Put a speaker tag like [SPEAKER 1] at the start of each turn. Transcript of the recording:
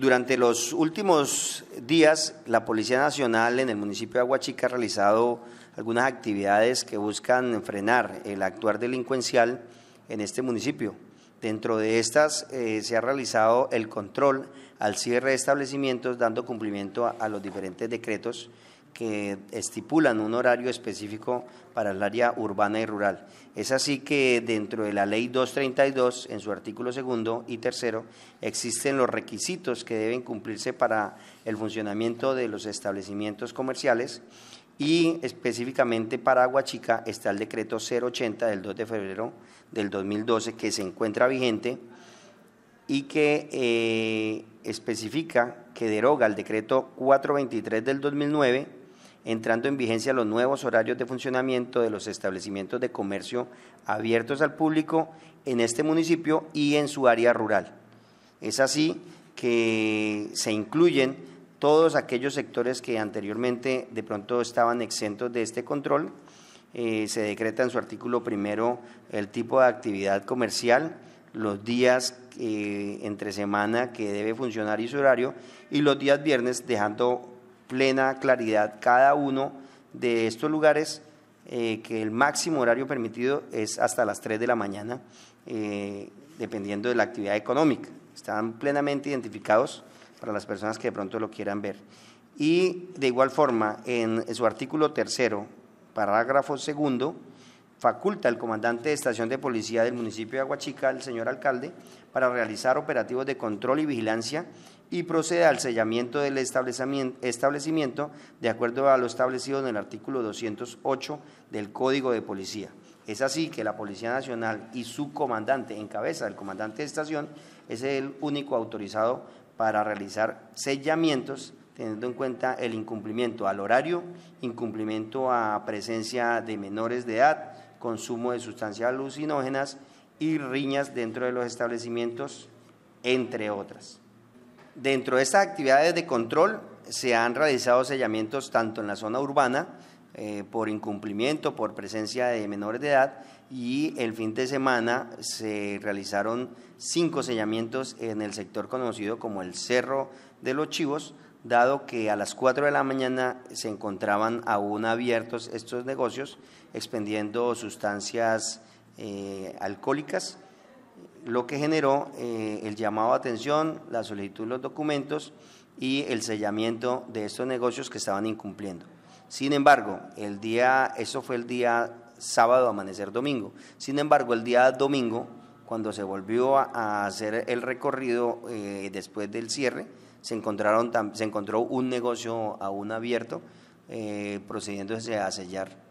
[SPEAKER 1] Durante los últimos días, la Policía Nacional en el municipio de Aguachica ha realizado algunas actividades que buscan frenar el actuar delincuencial en este municipio. Dentro de estas eh, se ha realizado el control al cierre de establecimientos dando cumplimiento a los diferentes decretos que estipulan un horario específico para el área urbana y rural. Es así que dentro de la Ley 232, en su artículo segundo y tercero, existen los requisitos que deben cumplirse para el funcionamiento de los establecimientos comerciales y específicamente para Aguachica está el decreto 080 del 2 de febrero del 2012 que se encuentra vigente y que eh, especifica que deroga el decreto 423 del 2009 entrando en vigencia los nuevos horarios de funcionamiento de los establecimientos de comercio abiertos al público en este municipio y en su área rural. Es así que se incluyen todos aquellos sectores que anteriormente de pronto estaban exentos de este control. Eh, se decreta en su artículo primero el tipo de actividad comercial, los días eh, entre semana que debe funcionar y su horario, y los días viernes dejando plena claridad cada uno de estos lugares, eh, que el máximo horario permitido es hasta las 3 de la mañana, eh, dependiendo de la actividad económica. Están plenamente identificados para las personas que de pronto lo quieran ver. Y de igual forma, en su artículo tercero, parágrafo segundo, faculta el comandante de estación de policía del municipio de Aguachica, el señor alcalde, para realizar operativos de control y vigilancia y procede al sellamiento del establecimiento de acuerdo a lo establecido en el artículo 208 del Código de Policía. Es así que la Policía Nacional y su comandante en cabeza, del comandante de estación, es el único autorizado para realizar sellamientos teniendo en cuenta el incumplimiento al horario, incumplimiento a presencia de menores de edad, consumo de sustancias alucinógenas y riñas dentro de los establecimientos, entre otras. Dentro de estas actividades de control se han realizado sellamientos tanto en la zona urbana, eh, por incumplimiento, por presencia de menores de edad, y el fin de semana se realizaron cinco sellamientos en el sector conocido como el Cerro de los Chivos, dado que a las 4 de la mañana se encontraban aún abiertos estos negocios expendiendo sustancias eh, alcohólicas, lo que generó eh, el llamado a atención, la solicitud de los documentos y el sellamiento de estos negocios que estaban incumpliendo. Sin embargo, el día, eso fue el día sábado, amanecer domingo. Sin embargo, el día domingo cuando se volvió a, hacer el recorrido eh, después del cierre, se, encontraron, se encontró un negocio aún abierto eh, procediéndose a sellar